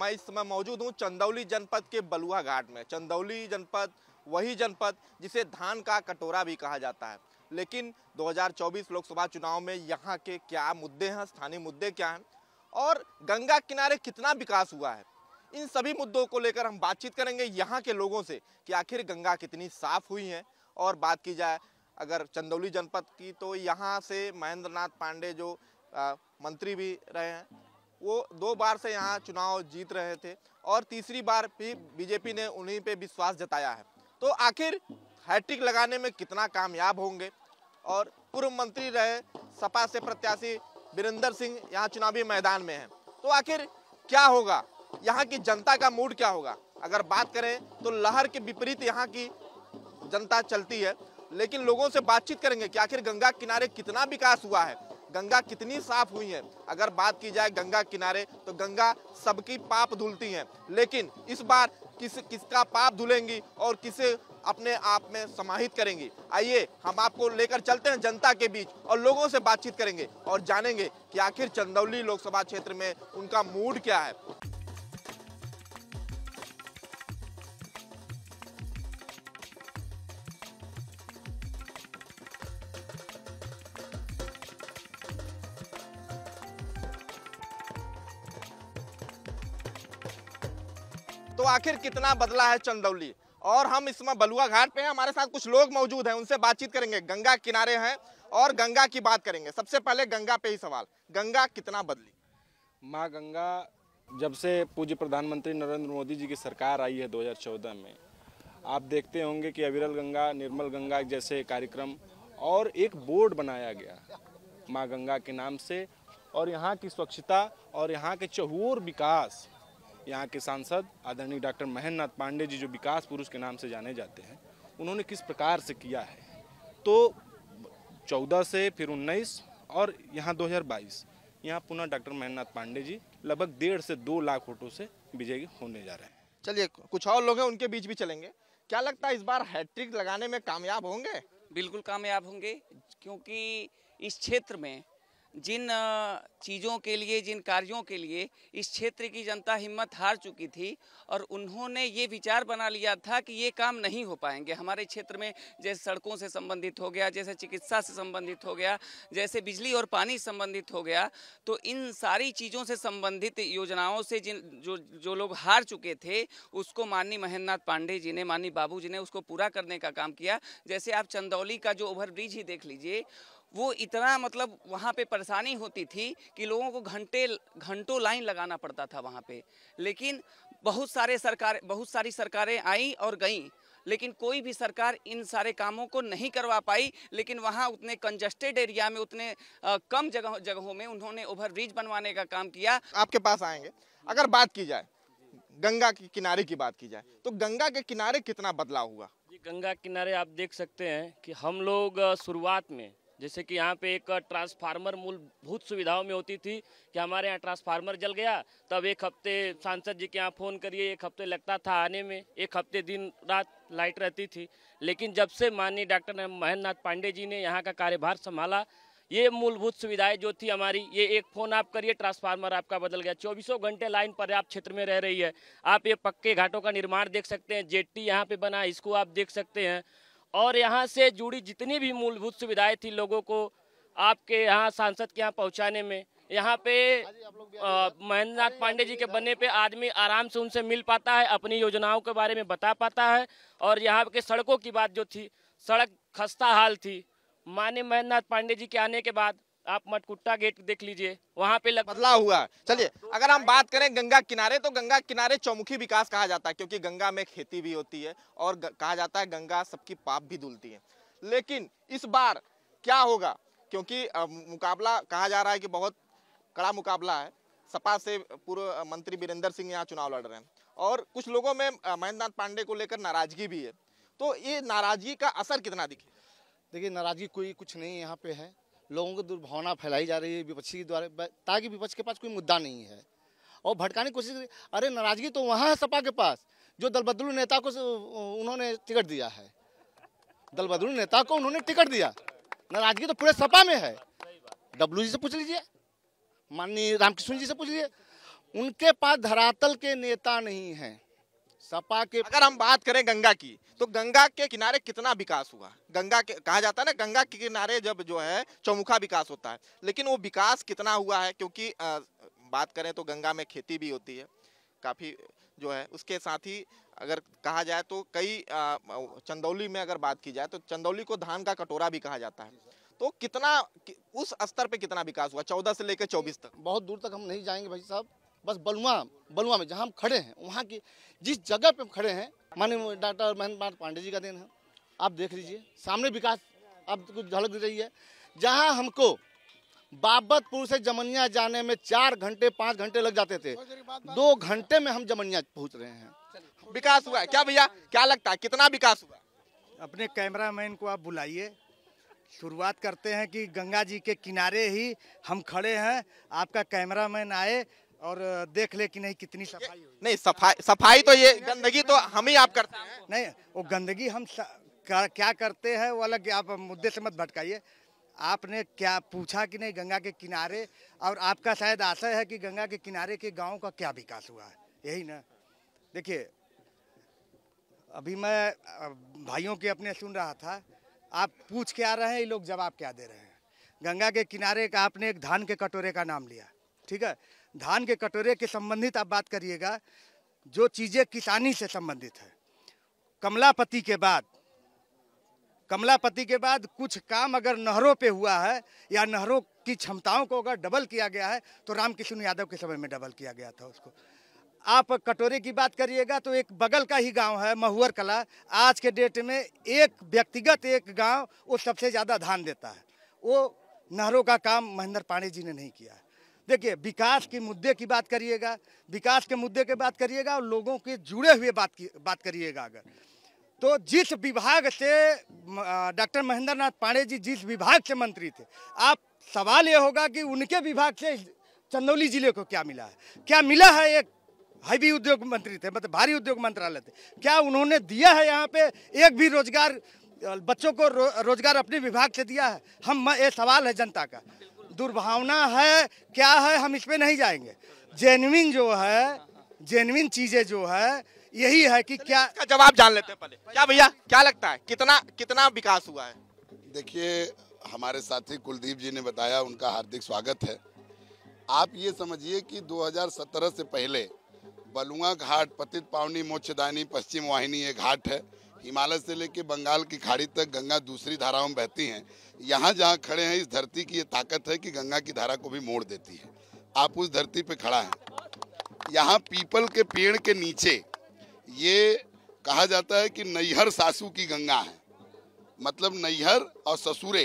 मैं इस समय मौजूद हूँ चंदौली जनपद के बलुआ घाट में चंदौली जनपद वही जनपद जिसे धान का कटोरा भी कहा जाता है लेकिन 2024 लोकसभा चुनाव में यहाँ के क्या मुद्दे हैं स्थानीय मुद्दे क्या हैं और गंगा किनारे कितना विकास हुआ है इन सभी मुद्दों को लेकर हम बातचीत करेंगे यहाँ के लोगों से कि आखिर गंगा कितनी साफ हुई है और बात की जाए अगर चंदौली जनपद की तो यहाँ से महेंद्र नाथ पांडे जो आ, मंत्री भी रहे हैं वो दो बार से यहाँ चुनाव जीत रहे थे और तीसरी बार भी बीजेपी ने उन्हीं पे विश्वास जताया है तो आखिर हैट्रिक लगाने में कितना कामयाब होंगे और पूर्व मंत्री रहे सपा से प्रत्याशी वीरेंद्र सिंह यहाँ चुनावी मैदान में हैं तो आखिर क्या होगा यहाँ की जनता का मूड क्या होगा अगर बात करें तो लहर के विपरीत यहाँ की जनता चलती है लेकिन लोगों से बातचीत करेंगे कि आखिर गंगा किनारे कितना विकास हुआ है गंगा कितनी साफ हुई है अगर बात की जाए गंगा किनारे तो गंगा सबकी पाप धुलती है लेकिन इस बार किस किसका पाप धुलेंगी और किसे अपने आप में समाहित करेंगी आइए हम आपको लेकर चलते हैं जनता के बीच और लोगों से बातचीत करेंगे और जानेंगे कि आखिर चंदौली लोकसभा क्षेत्र में उनका मूड क्या है तो आखिर कितना बदला है चंदौली और हम इसमें बलुआ घाट पे हैं हमारे साथ कुछ लोग मौजूद हैं उनसे बातचीत करेंगे गंगा किनारे हैं और गंगा की बात करेंगे सबसे पहले गंगा पे ही सवाल गंगा कितना बदली माँ गंगा जब से पूज्य प्रधानमंत्री नरेंद्र मोदी जी की सरकार आई है 2014 में आप देखते होंगे कि अविरल गंगा निर्मल गंगा जैसे कार्यक्रम और एक बोर्ड बनाया गया माँ गंगा के नाम से और यहाँ की स्वच्छता और यहाँ के चहूर विकास यहाँ के सांसद आदरणीय डॉक्टर महेंद्र नाथ पांडे जी जो विकास पुरुष के नाम से जाने जाते हैं उन्होंने किस प्रकार से किया है तो चौदह से फिर उन्नीस और यहाँ 2022 यहाँ पुनः डॉक्टर महेंद्र नाथ पांडे जी लगभग डेढ़ से दो लाख वोटों से विजयी होने जा रहे हैं चलिए कुछ और लोग हैं उनके बीच भी चलेंगे क्या लगता है इस बार हैट्रिक लगाने में कामयाब होंगे बिल्कुल कामयाब होंगे क्योंकि इस क्षेत्र में जिन चीज़ों के लिए जिन कार्यों के लिए इस क्षेत्र की जनता हिम्मत हार चुकी थी और उन्होंने ये विचार बना लिया था कि ये काम नहीं हो पाएंगे हमारे क्षेत्र में जैसे सड़कों से संबंधित हो गया जैसे चिकित्सा से संबंधित हो गया जैसे बिजली और पानी संबंधित हो गया तो इन सारी चीज़ों से संबंधित योजनाओं से जिन जो जो लोग हार चुके थे उसको माननीय महेंद्रनाथ पांडे जी ने माननीय बाबू जी ने उसको पूरा करने का काम किया जैसे आप चंदौली का जो ओवरब्रिज ही देख लीजिए वो इतना मतलब वहाँ पे परेशानी होती थी कि लोगों को घंटे घंटों लाइन लगाना पड़ता था वहाँ पे लेकिन बहुत सारे सरकार बहुत सारी सरकारें आई और गईं लेकिन कोई भी सरकार इन सारे कामों को नहीं करवा पाई लेकिन वहाँ उतने कंजस्टेड एरिया में उतने आ, कम जगह जगहों में उन्होंने ओवर ब्रिज बनवाने का काम किया आपके पास आएंगे अगर बात की जाए गंगा के किनारे की बात की जाए तो गंगा के किनारे कितना बदलाव हुआ जी गंगा किनारे आप देख सकते हैं कि हम लोग शुरुआत में जैसे कि यहाँ पे एक ट्रांसफार्मर मूलभूत सुविधाओं में होती थी कि हमारे यहाँ ट्रांसफार्मर जल गया तब एक हफ्ते सांसद जी के यहाँ फ़ोन करिए एक हफ्ते लगता था आने में एक हफ्ते दिन रात लाइट रहती थी लेकिन जब से माननीय डॉक्टर महेंद्र नाथ पांडे जी ने यहाँ का कार्यभार संभाला ये मूलभूत सुविधाएं जो थी हमारी ये एक फ़ोन आप करिए ट्रांसफार्मर आपका बदल गया चौबीसों घंटे लाइन पर्याप्त क्षेत्र में रह रही है आप ये पक्के घाटों का निर्माण देख सकते हैं जेट्टी यहाँ पे बना इसको आप देख सकते हैं और यहाँ से जुड़ी जितनी भी मूलभूत सुविधाएं थी लोगों को आपके यहाँ सांसद के यहाँ पहुँचाने में यहाँ पे महेंद्र नाथ पांडे जी के बनने पे आदमी आराम से उनसे मिल पाता है अपनी योजनाओं के बारे में बता पाता है और यहाँ के सड़कों की बात जो थी सड़क खस्ता हाल थी माने महेंद्र नाथ पांडे जी के आने के बाद आप मटकुट्टा गेट देख लीजिए वहाँ पे लग... बदलाव हुआ चलिए अगर हम बात करें गंगा किनारे तो गंगा किनारे चौमुखी विकास कहा जाता है क्योंकि गंगा में खेती भी होती है और कहा जाता है गंगा सबकी पाप भी धुलती है लेकिन इस बार क्या होगा क्योंकि मुकाबला कहा जा रहा है कि बहुत कड़ा मुकाबला है सपा से पूर्व मंत्री बीरेंद्र सिंह यहाँ चुनाव लड़ रहे हैं और कुछ लोगों में महेंद्र नाथ पांडे को लेकर नाराजगी भी है तो ये नाराजगी का असर कितना दिखे देखिए नाराजगी कोई कुछ नहीं यहाँ पे है लोगों को दुर्भावना फैलाई जा रही है विपक्षी द्वारा ताकि विपक्ष के पास कोई मुद्दा नहीं है और भटकाने की कोशिश अरे नाराजगी तो वहाँ है सपा के पास जो दलबदलू नेता को उन्होंने टिकट दिया है दलबदलू नेता को उन्होंने टिकट दिया नाराजगी तो पूरे सपा में है डब्लू जी से पूछ लीजिए माननीय रामकृष्ण जी से पूछ लीजिए उनके पास धरातल के नेता नहीं हैं सपा के अगर हम बात करें गंगा की तो गंगा के किनारे कितना विकास हुआ गंगा के कहा जाता है ना गंगा के किनारे जब जो है चौमुखा विकास होता है लेकिन वो विकास कितना हुआ है क्योंकि आ, बात करें तो गंगा में खेती भी होती है काफ़ी जो है उसके साथ ही अगर कहा जाए तो कई चंदौली में अगर बात की जाए तो चंदौली को धान का कटोरा भी कहा जाता है तो कितना उस स्तर पे कितना विकास हुआ चौदह से लेकर चौबीस तक बहुत दूर तक हम नहीं जाएंगे भाई साहब बस बलुआ बलुआ में जहाँ हम खड़े हैं वहाँ की जिस जगह पे हम खड़े हैं माननीय डॉक्टर महेंद्र नाथ पांडे जी का दिन है आप देख लीजिए सामने विकास अब कुछ झलक दे रही है जहाँ हमको बाबतपुर से जमनिया जाने में चार घंटे पाँच घंटे लग जाते थे दो घंटे में हम जमनिया पहुँच रहे हैं विकास हुआ है क्या भैया क्या लगता है कितना विकास हुआ अपने कैमरामैन को आप बुलाइए शुरुआत करते हैं कि गंगा जी के किनारे ही हम खड़े हैं आपका कैमरामैन आए और देख ले कि नहीं कितनी सफाई हुई नहीं सफाई सफाई तो ये गंदगी तो हम ही आप करते हैं नहीं वो गंदगी हम क्या करते हैं वो अलग आप मुद्दे से मत भटकाइए आपने क्या पूछा कि नहीं गंगा के किनारे और आपका शायद आशय है कि गंगा के किनारे के गाँव का क्या विकास हुआ है यही ना देखिए अभी मैं भाइयों के अपने सुन रहा था आप पूछ के आ रहे हैं ये लोग जवाब क्या दे रहे हैं गंगा के किनारे का आपने एक धान के कटोरे का नाम लिया ठीक है धान के कटोरे के संबंधित आप बात करिएगा जो चीज़ें किसानी से संबंधित है कमलापति के बाद कमलापति के बाद कुछ काम अगर नहरों पे हुआ है या नहरों की क्षमताओं को अगर डबल किया गया है तो रामकिशन यादव के समय में डबल किया गया था उसको आप कटोरे की बात करिएगा तो एक बगल का ही गांव है महुअर कला आज के डेट में एक व्यक्तिगत एक गांव वो सबसे ज़्यादा धान देता है वो नहरों का काम महेंद्र पांडे जी ने नहीं किया है देखिए विकास के मुद्दे की बात करिएगा विकास के मुद्दे की बात करिएगा और लोगों के जुड़े हुए बात की बात करिएगा अगर तो जिस विभाग से डॉक्टर महेंद्र नाथ पांडे जी जिस विभाग से मंत्री थे आप सवाल ये होगा कि उनके विभाग से चंदौली जिले को क्या मिला है क्या मिला है एक हैवी उद्योग मंत्री थे मतलब भारी उद्योग मंत्रालय थे क्या उन्होंने दिया है यहाँ पे एक भी रोजगार बच्चों को रो, रोजगार अपने विभाग से दिया है हम ये सवाल है जनता का दुर्भावना है क्या है हम इसमें नहीं जाएंगे जेनविन जो है जेनविन चीजें जो है यही है कि क्या इसका जवाब जान लेते हैं पहले क्या भैया क्या लगता है कितना कितना विकास हुआ है देखिए हमारे साथी कुलदीप जी ने बताया उनका हार्दिक स्वागत है आप ये समझिए कि 2017 से पहले बलुआ घाट पतित पावनी मोक्षदानी पश्चिम वाहिनी ये घाट है हिमालय से लेके बंगाल की खाड़ी तक गंगा दूसरी धाराओं में बहती हैं यहाँ जहाँ खड़े हैं इस धरती की ये ताकत है कि गंगा की धारा को भी मोड़ देती है आप उस धरती पे खड़ा है यहाँ पीपल के पेड़ के नीचे ये कहा जाता है कि नैहर सासू की गंगा है मतलब नैहर और ससुरे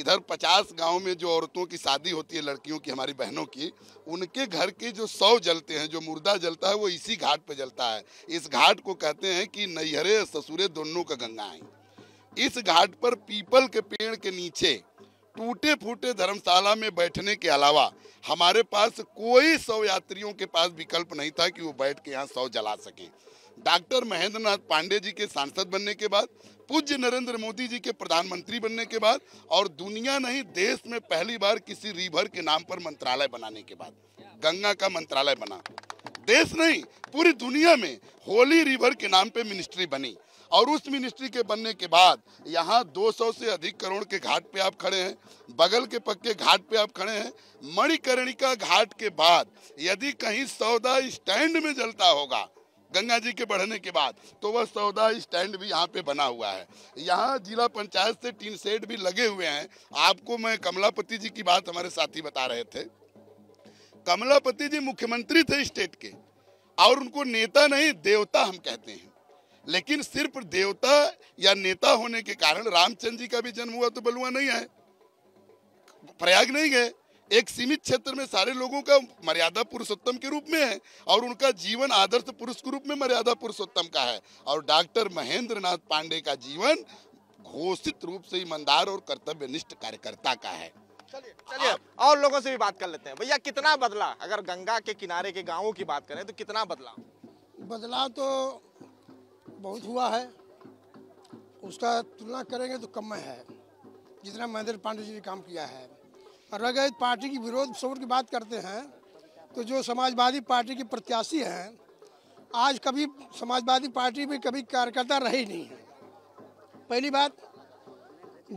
इधर पचास गांव में जो औरतों की शादी होती है लड़कियों की हमारी बहनों की उनके घर के जो सौ जलते हैं जो मुर्दा जलता है वो इसी घाट पे जलता है इस घाट को कहते हैं कि नैहरे ससुरे दोनों का गंगा है इस घाट पर पीपल के पेड़ के नीचे टूटे फूटे धर्मशाला में बैठने के अलावा हमारे पास कोई सौ यात्रियों के पास विकल्प नहीं था कि वो बैठ के यहाँ सौ जला सकें डॉक्टर महेंद्र नाथ पांडे जी के सांसद बनने के बाद पूज्य नरेंद्र मोदी जी के प्रधानमंत्री बनने के बाद और दुनिया नहीं देश में पहली बार किसी रिवर के नाम पर मंत्रालय बनाने के बाद गंगा का मंत्रालय बना देश नहीं पूरी दुनिया में होली रिवर के नाम पे मिनिस्ट्री बनी और उस मिनिस्ट्री के बनने के बाद यहाँ 200 से अधिक करोड़ के घाट पे आप खड़े हैं बगल के पक्के घाट पे आप खड़े हैं मणिकर्णिका घाट के बाद यदि कहीं सौदा स्टैंड में जलता होगा गंगा जी के बढ़ने के बाद तो वह सौदा स्टैंड भी यहाँ पे बना हुआ है यहाँ जिला पंचायत से टीन सेट भी लगे हुए हैं आपको मैं कमलापति जी की बात हमारे साथी बता रहे थे कमलापति जी मुख्यमंत्री थे स्टेट के और उनको नेता नहीं देवता हम कहते हैं लेकिन सिर्फ देवता या नेता होने के कारण रामचंद्र जी का भी जन्म हुआ तो बलुआ नहीं है प्रयाग नहीं गए एक सीमित क्षेत्र में सारे लोगों का मर्यादा पुरुषोत्तम के रूप में है और उनका जीवन आदर्श पुरुष के रूप में मर्यादा पुरुषोत्तम का है और डॉक्टर महेंद्र नाथ पांडे का जीवन घोषित रूप से ईमानदार और कर्तव्यनिष्ठ कार्यकर्ता का है चलिए और लोगों से भी बात कर लेते हैं भैया कितना बदला अगर गंगा के किनारे के गांवों की बात करें तो कितना बदला बदलाव तो बहुत हुआ है उसका तुलना करेंगे तो कम है जितना महेंद्र पांडे जी ने काम किया है रगत पार्टी की विरोध शोर की बात करते हैं तो जो समाजवादी पार्टी के प्रत्याशी हैं आज कभी समाजवादी पार्टी में कभी कार्यकर्ता रहे ही नहीं है पहली बात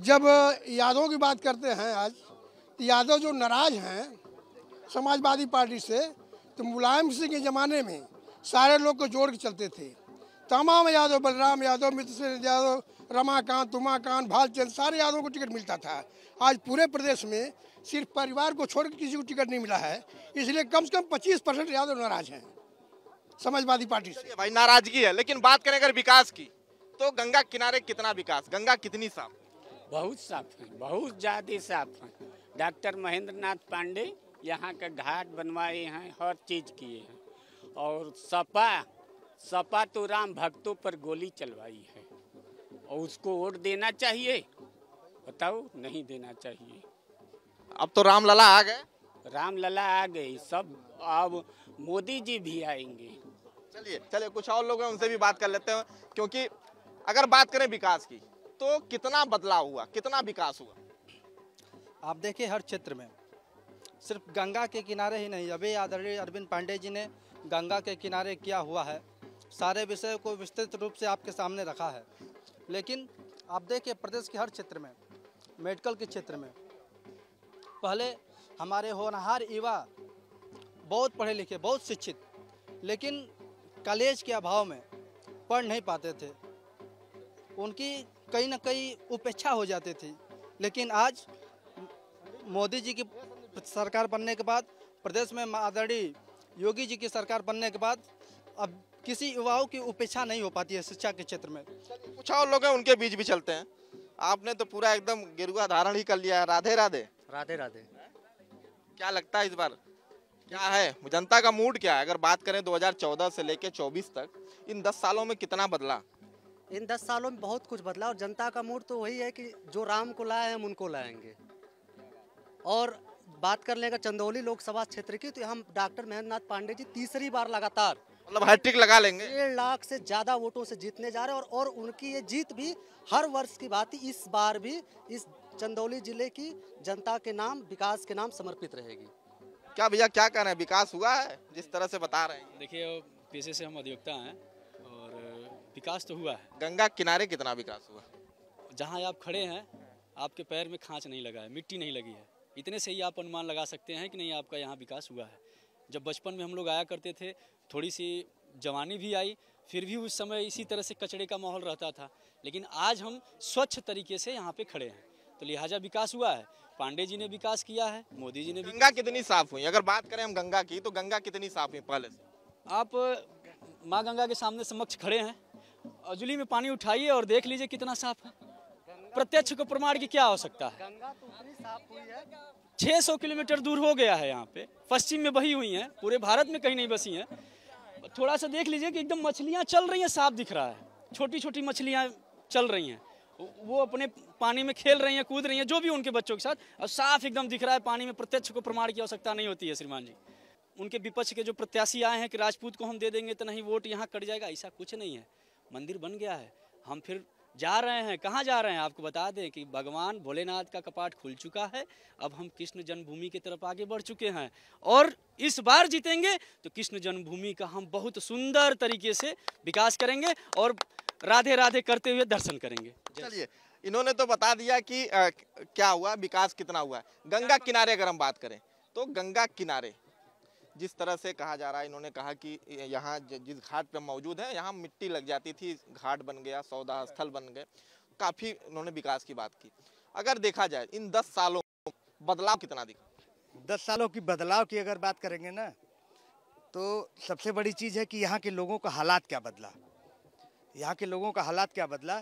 जब यादव की बात करते हैं आज तो यादव जो नाराज हैं समाजवादी पार्टी से तो मुलायम सिंह के ज़माने में सारे लोग को जोड़ के चलते थे तमाम यादव बलराम यादव मित्र यादव रमाकांत उमाकांत भालचंद सारे यादवों को टिकट मिलता था आज पूरे प्रदेश में सिर्फ परिवार को छोड़कर किसी को टिकट नहीं मिला है इसलिए कम से कम पच्चीस परसेंट यादव नाराज हैं समाजवादी पार्टी से भाई नाराजगी है लेकिन बात करें अगर विकास की तो गंगा किनारे कितना विकास गंगा कितनी साफ बहुत साफ है बहुत ज़्यादा साफ है डॉक्टर महेंद्र नाथ पांडे यहाँ का घाट बनवाए हैं हर चीज़ किए हैं और सपा सपा तो राम भक्तों पर गोली चलवाई है और उसको वोट देना चाहिए बताओ नहीं देना चाहिए अब तो राम लला आ गए राम लला आ गए सब अब मोदी जी भी आएंगे चलिए चलिए कुछ और लोग हैं उनसे भी बात कर लेते हैं क्योंकि अगर बात करें विकास की तो कितना बदलाव हुआ कितना विकास हुआ आप देखिए हर क्षेत्र में सिर्फ गंगा के किनारे ही नहीं अभी आदरणीय अरविंद पांडे जी ने गंगा के किनारे किया हुआ है सारे विषय को विस्तृत रूप से आपके सामने रखा है लेकिन आप देखिए प्रदेश के हर क्षेत्र में मेडिकल के क्षेत्र में पहले हमारे होनहार युवा बहुत पढ़े लिखे बहुत शिक्षित लेकिन कॉलेज के अभाव में पढ़ नहीं पाते थे उनकी कहीं ना कहीं उपेक्षा हो जाती थी लेकिन आज मोदी जी की सरकार बनने के बाद प्रदेश में आदरणीय योगी जी की सरकार बनने के बाद अब किसी युवाओं की उपेक्षा नहीं हो पाती है शिक्षा के क्षेत्र में कुछ और लोग हैं उनके बीच भी चलते हैं आपने तो पूरा एकदम गिरुआ धारण ही कर लिया है राधे राधे राधे राधे क्या लगता है इस बार क्या है जनता का मूड क्या है अगर बात करें 2014 से लेकर 24 तक इन 10 सालों में कितना बदला इन 10 सालों में बहुत कुछ बदला और जनता का मूड तो वही है कि जो राम को लाए हम उनको लाएंगे और बात कर लेगा चंदौली लोकसभा क्षेत्र की तो हम डॉक्टर महेंद्र नाथ पांडे जी तीसरी बार लगातार मतलब हैट्रिक लगा लेंगे डेढ़ लाख से ज्यादा वोटों से जीतने जा रहे हैं और, और उनकी ये जीत भी हर वर्ष की बात ही इस बार भी इस चंदौली जिले की जनता के नाम विकास के नाम समर्पित रहेगी क्या भैया क्या कह रहे हैं विकास हुआ है जिस तरह से बता रहे हैं देखिए पेशे से हम अधिवक्ता हैं और विकास तो हुआ है गंगा किनारे कितना विकास हुआ जहाँ आप खड़े हैं आपके पैर में खाँच नहीं लगा है मिट्टी नहीं लगी है इतने से ही आप अनुमान लगा सकते हैं कि नहीं आपका यहाँ विकास हुआ है जब बचपन में हम लोग आया करते थे थोड़ी सी जवानी भी आई फिर भी उस समय इसी तरह से कचड़े का माहौल रहता था लेकिन आज हम स्वच्छ तरीके से यहाँ पे खड़े हैं तो लिहाजा विकास हुआ है पांडे जी ने विकास किया है मोदी जी ने गंगा कितनी साफ हुई अगर बात करें हम गंगा की तो गंगा कितनी साफ हुई पहले से आप माँ गंगा के सामने समक्ष खड़े हैं अजली में पानी उठाइए और देख लीजिए कितना साफ है प्रत्यक्ष को प्रमाण की क्या हो सकता तो है छह सौ किलोमीटर दूर हो गया है यहाँ पे पश्चिम में बही हुई है पूरे भारत में कहीं नहीं बसी है थोड़ा सा देख लीजिए कि एकदम मछलियाँ चल रही हैं साफ दिख रहा है छोटी छोटी मछलियाँ चल रही हैं वो अपने पानी में खेल रही हैं कूद रही हैं जो भी उनके बच्चों के साथ और साफ एकदम दिख रहा है पानी में प्रत्यक्ष को प्रमाण की आवश्यकता नहीं होती है श्रीमान जी उनके विपक्ष के जो प्रत्याशी आए हैं कि राजपूत को हम दे देंगे तो नहीं वोट यहाँ कट जाएगा ऐसा कुछ नहीं है मंदिर बन गया है हम फिर जा रहे हैं कहाँ जा रहे हैं आपको बता दें कि भगवान भोलेनाथ का कपाट खुल चुका है अब हम कृष्ण जन्मभूमि की तरफ आगे बढ़ चुके हैं और इस बार जीतेंगे तो कृष्ण जन्मभूमि का हम बहुत सुंदर तरीके से विकास करेंगे और राधे राधे करते हुए दर्शन करेंगे चलिए इन्होंने तो बता दिया कि आ, क्या हुआ विकास कितना हुआ गंगा किनारे अगर हम बात करें तो गंगा किनारे जिस तरह से कहा जा रहा है इन्होंने कहा कि यहाँ जिस घाट पर मौजूद है यहाँ मिट्टी लग जाती थी घाट बन गया सौदा हाँ। स्थल बन गए काफ़ी उन्होंने विकास की बात की अगर देखा जाए इन दस सालों बदलाव कितना दिखा दस सालों की बदलाव की अगर बात करेंगे ना तो सबसे बड़ी चीज़ है कि यहाँ के लोगों का हालात क्या बदला यहाँ के लोगों का हालात क्या बदला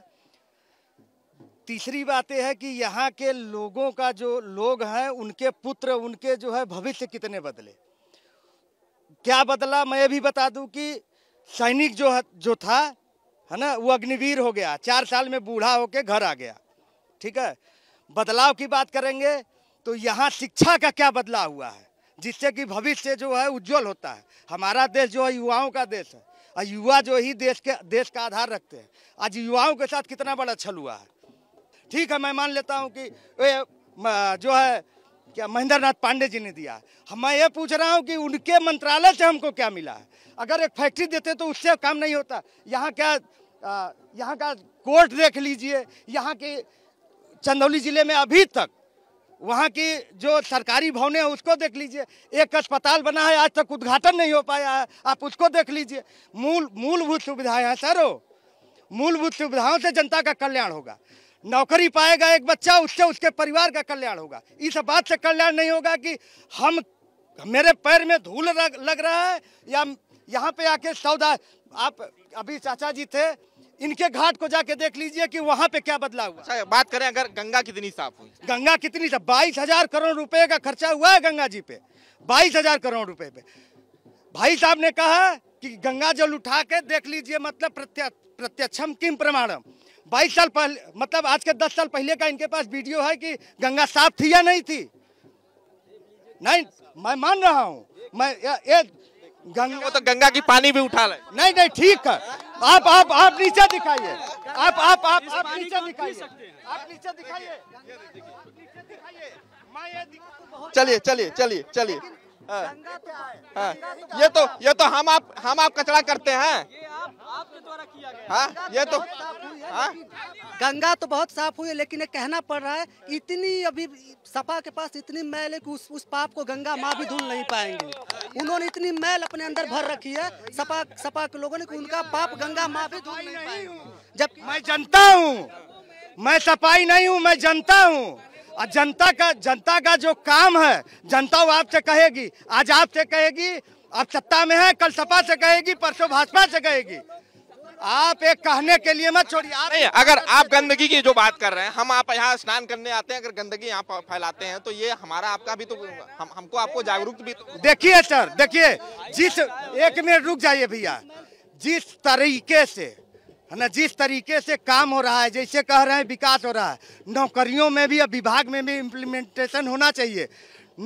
तीसरी बात यह है कि यहाँ के लोगों का जो लोग हैं उनके पुत्र उनके जो है भविष्य कितने बदले क्या बदला मैं ये भी बता दूं कि सैनिक जो जो था है ना वो अग्निवीर हो गया चार साल में बूढ़ा होके घर आ गया ठीक है बदलाव की बात करेंगे तो यहाँ शिक्षा का क्या बदलाव हुआ है जिससे कि भविष्य जो है उज्जवल होता है हमारा देश जो है युवाओं का देश है और युवा जो ही देश के देश का आधार रखते हैं आज युवाओं के साथ कितना बड़ा छल हुआ है ठीक है मैं मान लेता हूँ कि जो है क्या महेंद्र नाथ पांडे जी ने दिया मैं ये पूछ रहा हूँ कि उनके मंत्रालय से हमको क्या मिला है अगर एक फैक्ट्री देते तो उससे काम नहीं होता यहाँ क्या यहाँ का कोर्ट देख लीजिए यहाँ के चंदौली जिले में अभी तक वहाँ की जो सरकारी भवन हैं उसको देख लीजिए एक अस्पताल बना है आज तक उद्घाटन नहीं हो पाया है आप उसको देख लीजिए मूल मूलभूत सुविधाएं हैं सर मूलभूत सुविधाओं से जनता का कल्याण होगा नौकरी पाएगा एक बच्चा उससे उसके परिवार का कल्याण होगा इस बात से कल्याण नहीं होगा कि हम मेरे पैर में धूल लग रहा है या यहाँ पे आके सौदा आप अभी चाचा जी थे इनके घाट को जाके देख लीजिए कि वहाँ पे क्या बदलाव हुआ अच्छा, बात करें अगर गंगा कितनी साफ हुई गंगा कितनी साफ बाईस हजार करोड़ रुपए का खर्चा हुआ है गंगा जी पे बाईस हजार करोड़ रुपए पे भाई साहब ने कहा कि गंगा जल उठा के देख लीजिए मतलब प्रत्यक्षम किम प्रमाणम बाईस साल पहले मतलब आज के दस साल पहले का इनके पास वीडियो है कि गंगा साफ थी या नहीं थी नहीं मैं मान रहा हूँ मैं ये गंगा वो तो गंगा की पानी भी उठा ले नहीं नहीं ठीक है आप आप आप नीचे दिखाइए आप आप आप आप नीचे दिखाइए आप नीचे दिखाइए चलिए चलिए चलिए चलिए हाँ। तो हाँ। तो हाँ। ये तो, तो ये तो हम आप हम आप कचरा करते हैं ये तो गंगा तो बहुत साफ हुई है लेकिन ये कहना पड़ रहा है इतनी अभी सपा के पास इतनी मैल है कि उस उस पाप को गंगा माँ भी धुल नहीं पाएंगे उन्होंने इतनी मैल अपने अंदर भर रखी है सपा सपा के लोगों ने कि उनका पाप गंगा माँ भी धुल नहीं पाएंगे जब मैं जनता हूँ मैं सपाई नहीं हूँ मैं जनता हूँ और जनता का जनता का जो काम है जनता वो आपसे कहेगी आज आपसे कहेगी आप सत्ता में है कल सपा से कहेगी परसों भाजपा से कहेगी आप एक कहने के लिए मत छोड़िए आप अगर आप गंदगी की जो बात कर रहे हैं हम आप यहाँ स्नान करने आते हैं अगर गंदगी यहाँ फैलाते हैं तो ये हमारा आपका भी तो हम हमको आपको जागरूक भी तो। देखिए सर देखिए जिस एक मिनट रुक जाइए भैया जिस तरीके से है ना जिस तरीके से काम हो रहा है जैसे कह रहे हैं विकास हो रहा है नौकरियों में भी अब विभाग में भी इम्प्लीमेंटेशन होना चाहिए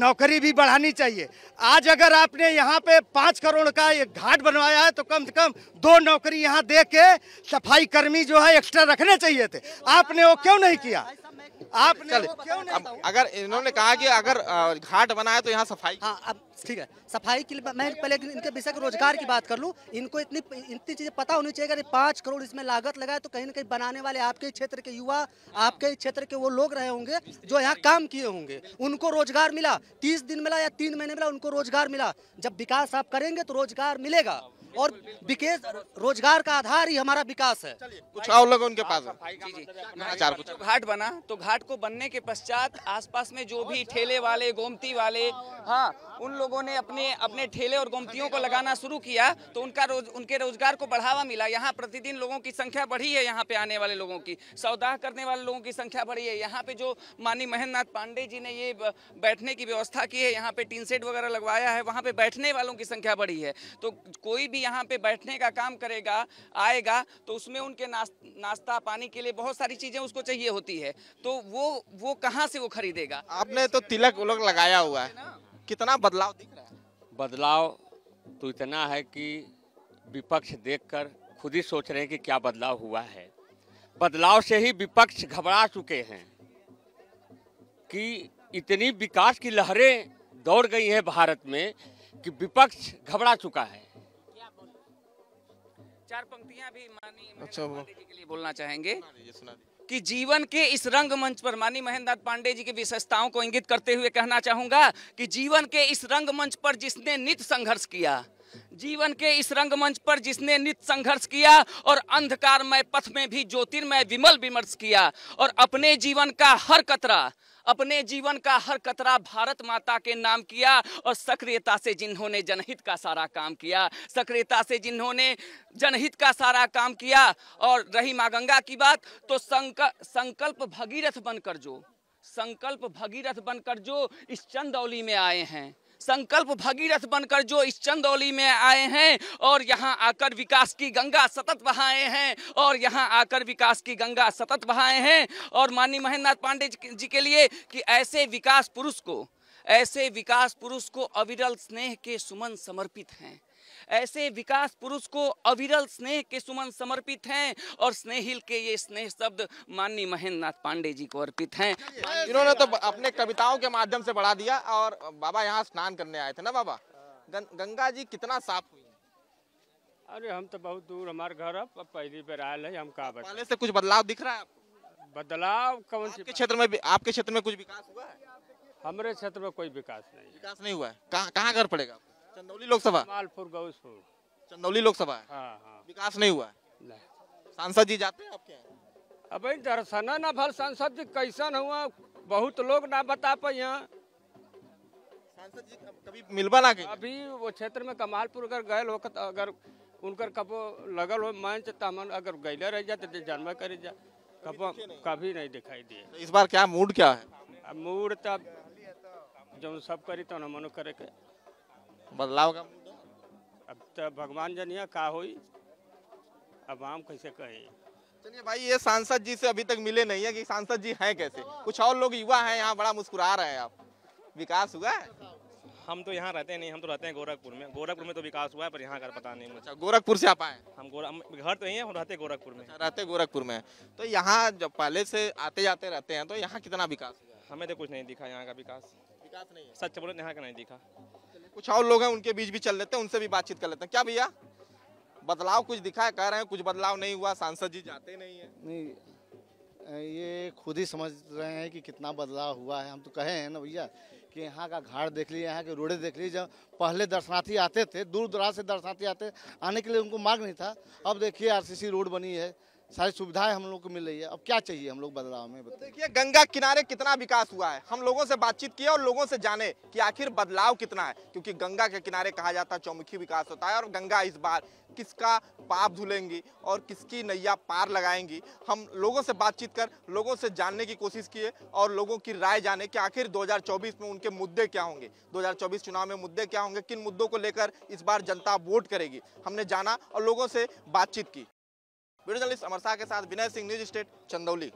नौकरी भी बढ़ानी चाहिए आज अगर आपने यहाँ पे पाँच करोड़ का एक घाट बनवाया है तो कम से कम दो नौकरी यहाँ दे के सफाई कर्मी जो है एक्स्ट्रा रखने चाहिए थे आपने वो क्यों नहीं किया आपने अब अगर इन्होंने कहा कि अगर घाट बना तो यहाँ सफाई हाँ अब ठीक है सफाई के लिए मैं पहले इनके विषय रोजगार की बात कर लूँ इनको इतनी इतनी चीज़ें पता होनी चाहिए अगर पाँच करोड़ इसमें लागत लगाए तो कहीं ना कहीं बनाने वाले आपके क्षेत्र के युवा आपके क्षेत्र के वो लोग रहे होंगे जो यहाँ काम किए होंगे उनको रोजगार मिला तीस दिन मिला या तीन महीने मिला उनको रोजगार मिला जब विकास आप करेंगे तो रोजगार मिलेगा और विकेश रोजगार का आधार ही हमारा विकास है कुछ और लोग उनके पास है जी जी मतलब हाँ, कुछ मतलब घाट बना तो घाट को बनने के पश्चात आसपास में जो भी ठेले वाले गोमती वाले हाँ उन लोगों ने अपने अपने ठेले और गोमतियों को लगाना शुरू किया तो उनका रोज उनके रोजगार को बढ़ावा मिला यहाँ प्रतिदिन लोगों की संख्या बढ़ी है यहाँ पे आने वाले लोगों की सौदा करने वाले लोगों की संख्या बढ़ी है यहाँ पे जो मानी महेंद्र नाथ पांडे जी ने ये बैठने की व्यवस्था की है यहाँ पे टीन सेट वगैरह लगवाया है वहाँ पे बैठने वालों की संख्या बढ़ी है तो कोई भी यहाँ पे बैठने का काम करेगा आएगा तो उसमें उनके नाश्ता पानी के लिए बहुत सारी चीज़ें उसको चाहिए होती है तो वो वो कहाँ से वो खरीदेगा आपने तो तिलक उलक लगाया हुआ है कितना बदलाव दिख रहा है बदलाव तो इतना है कि विपक्ष देखकर खुद ही सोच रहे हैं कि क्या बदलाव हुआ है बदलाव से ही विपक्ष घबरा चुके हैं कि इतनी विकास की लहरें दौड़ गई हैं भारत में कि विपक्ष घबरा चुका है चार पंक्तियां भी मानी अच्छा जी के लिए बोलना चाहेंगे कि जीवन के इस रंगमंच पर मानी महेंद्र पांडे जी की विशेषताओं को इंगित करते हुए कहना चाहूंगा कि जीवन के इस रंगमंच पर जिसने नित संघर्ष किया जीवन के इस रंगमंच पर जिसने नित संघर्ष किया और अंधकारमय पथ में भी ज्योतिर्मय विमल विमर्श किया और अपने जीवन का हर कतरा अपने जीवन का हर कतरा भारत माता के नाम किया और सक्रियता से जिन्होंने जनहित का सारा काम किया सक्रियता से जिन्होंने जनहित का सारा काम किया और रही माँ गंगा की बात तो संक, संकल्प भगीरथ बनकर जो संकल्प भगीरथ बनकर जो इस चंदौली में आए हैं संकल्प भगीरथ बनकर जो इस चंदौली में आए हैं और यहाँ आकर विकास की गंगा सतत बहाए हैं और यहाँ आकर विकास की गंगा सतत बहाए हैं और माननीय महेंद्र नाथ पांडे जी के लिए कि ऐसे विकास पुरुष को ऐसे विकास पुरुष को अविरल स्नेह के सुमन समर्पित हैं ऐसे विकास पुरुष को अविरल स्नेह के सुमन समर्पित हैं और स्नेहिल के ये स्नेह शब्द माननीय महेंद्र नाथ पांडे जी को अर्पित हैं इन्होंने तो अपने कविताओं के माध्यम से बढ़ा दिया और बाबा यहाँ स्नान करने आए थे ना बाबा हाँ। गंगा जी कितना साफ अरे हम तो बहुत दूर हमारे घर अब पहली बार आयल है हम कहा पहले से कुछ बदलाव दिख रहा है बदलाव कौन से क्षेत्र में आपके क्षेत्र में कुछ विकास हुआ है हमारे क्षेत्र में कोई विकास नहीं विकास नहीं हुआ है कहाँ कहाँ घर पड़ेगा चंदौली लोकसभा मालपुर गौसपुर चंदौली लोकसभा हाँ, हाँ। विकास नहीं हुआ सांसद जी जाते हैं आपके अब दर्शन न भर सांसद जी कैसन हुआ बहुत लोग ना बता पाए सांसद जी कभी मिलवा ना अभी वो क्षेत्र में कमालपुर अगर गए होकर अगर उनकर कबो लगल हो मंच तमन तो अगर गैले रह जाते तो जन्म कर जा कबो कभी नहीं दिखाई दिए तो इस बार क्या मूड क्या है मूड तब तो जो सब करी तो मनो करे के बदलाव का अब तो भगवान जनिया का होई अब आम कैसे कहे चलिए भाई ये सांसद जी से अभी तक मिले नहीं है कि सांसद जी हैं कैसे कुछ और लोग युवा हैं यहाँ बड़ा मुस्कुरा रहे हैं आप विकास हुआ है हम तो यहाँ रहते नहीं हम तो रहते हैं गोरखपुर में गोरखपुर में तो विकास हुआ है पर यहाँ का पता नहीं अच्छा गोरखपुर से आप आए हम गोर घर तो यही है हम रहते गोरखपुर में अच्छा, रहते गोरखपुर में तो यहाँ जब पहले से आते जाते रहते हैं तो यहाँ कितना विकास हमें तो कुछ नहीं दिखा यहाँ का विकास विकास नहीं सच बोले यहाँ का नहीं दिखा कुछ और लोग हैं उनके बीच भी चल लेते हैं उनसे भी बातचीत कर लेते हैं क्या भैया बदलाव कुछ दिखा है कह रहे हैं कुछ बदलाव नहीं हुआ सांसद जी जाते नहीं है नहीं ये खुद ही समझ रहे हैं कि कितना बदलाव हुआ है हम तो कहे हैं ना भैया कि यहाँ का घाट देख लिए यहाँ के रोडे देख लिए जब पहले दर्शनार्थी आते थे दूर दराज से दर्शनार्थी आते आने के लिए उनको मार्ग नहीं था अब देखिए आर रोड बनी है सारी सुविधाएं हम लोग को मिल रही है अब क्या चाहिए हम लोग बदलाव में तो देखिए गंगा किनारे कितना विकास हुआ है हम लोगों से बातचीत किए और लोगों से जाने कि आखिर बदलाव कितना है क्योंकि गंगा के किनारे कहा जाता है चौमुखी विकास होता है और गंगा इस बार किसका पाप धुलेंगी और किसकी नैया पार लगाएंगी हम लोगों से बातचीत कर लोगों से जानने की कोशिश किए और लोगों की राय जाने कि आखिर 2024 में उनके मुद्दे क्या होंगे 2024 चुनाव में मुद्दे क्या होंगे किन मुद्दों को लेकर इस बार जनता वोट करेगी हमने जाना और लोगों से बातचीत की वीडियो जर्नलिस्ट अमर शाह के साथ विनय सिंह न्यूज स्टेट चंदौली